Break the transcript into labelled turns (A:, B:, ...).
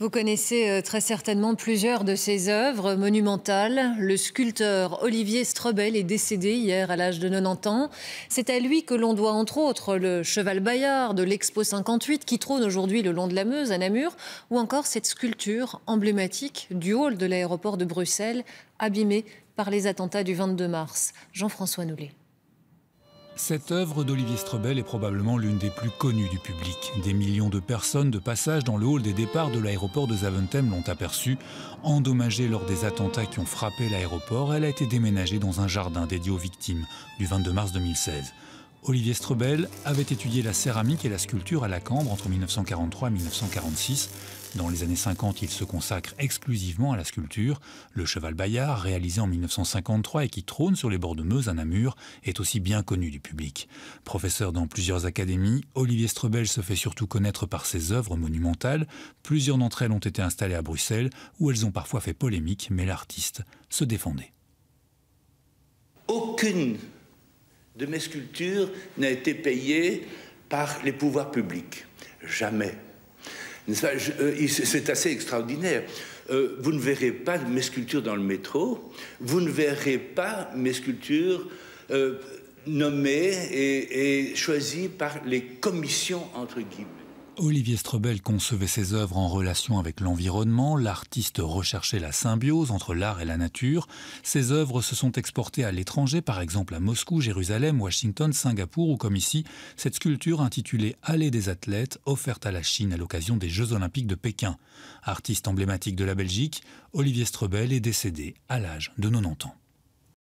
A: Vous connaissez euh, très certainement plusieurs de ses œuvres monumentales. Le sculpteur Olivier Strobel est décédé hier à l'âge de 90 ans. C'est à lui que l'on doit entre autres le cheval Bayard de l'Expo 58 qui trône aujourd'hui le long de la Meuse à Namur ou encore cette sculpture emblématique du hall de l'aéroport de Bruxelles abîmée par les attentats du 22 mars. Jean-François Noulet.
B: Cette œuvre d'Olivier Strebel est probablement l'une des plus connues du public. Des millions de personnes de passage dans le hall des départs de l'aéroport de Zaventem l'ont aperçue. Endommagée lors des attentats qui ont frappé l'aéroport, elle a été déménagée dans un jardin dédié aux victimes du 22 mars 2016. Olivier Strebel avait étudié la céramique et la sculpture à la Cambre entre 1943 et 1946. Dans les années 50, il se consacre exclusivement à la sculpture. Le cheval Bayard, réalisé en 1953 et qui trône sur les bords de Meuse à Namur, est aussi bien connu du public. Professeur dans plusieurs académies, Olivier Strebel se fait surtout connaître par ses œuvres monumentales. Plusieurs d'entre elles ont été installées à Bruxelles, où elles ont parfois fait polémique, mais l'artiste se
C: défendait. Aucune de mes sculptures n'a été payée par les pouvoirs publics. Jamais. Euh, c'est assez extraordinaire. Euh, vous ne verrez pas mes sculptures dans le métro, vous ne verrez pas mes sculptures euh, nommées et choisies par les commissions, entre guillemets.
B: Olivier Strebel concevait ses œuvres en relation avec l'environnement, l'artiste recherchait la symbiose entre l'art et la nature. Ses œuvres se sont exportées à l'étranger, par exemple à Moscou, Jérusalem, Washington, Singapour ou comme ici, cette sculpture intitulée Allée des athlètes, offerte à la Chine à l'occasion des Jeux olympiques de Pékin. Artiste emblématique de la Belgique, Olivier Strebel est décédé à l'âge de 90 ans.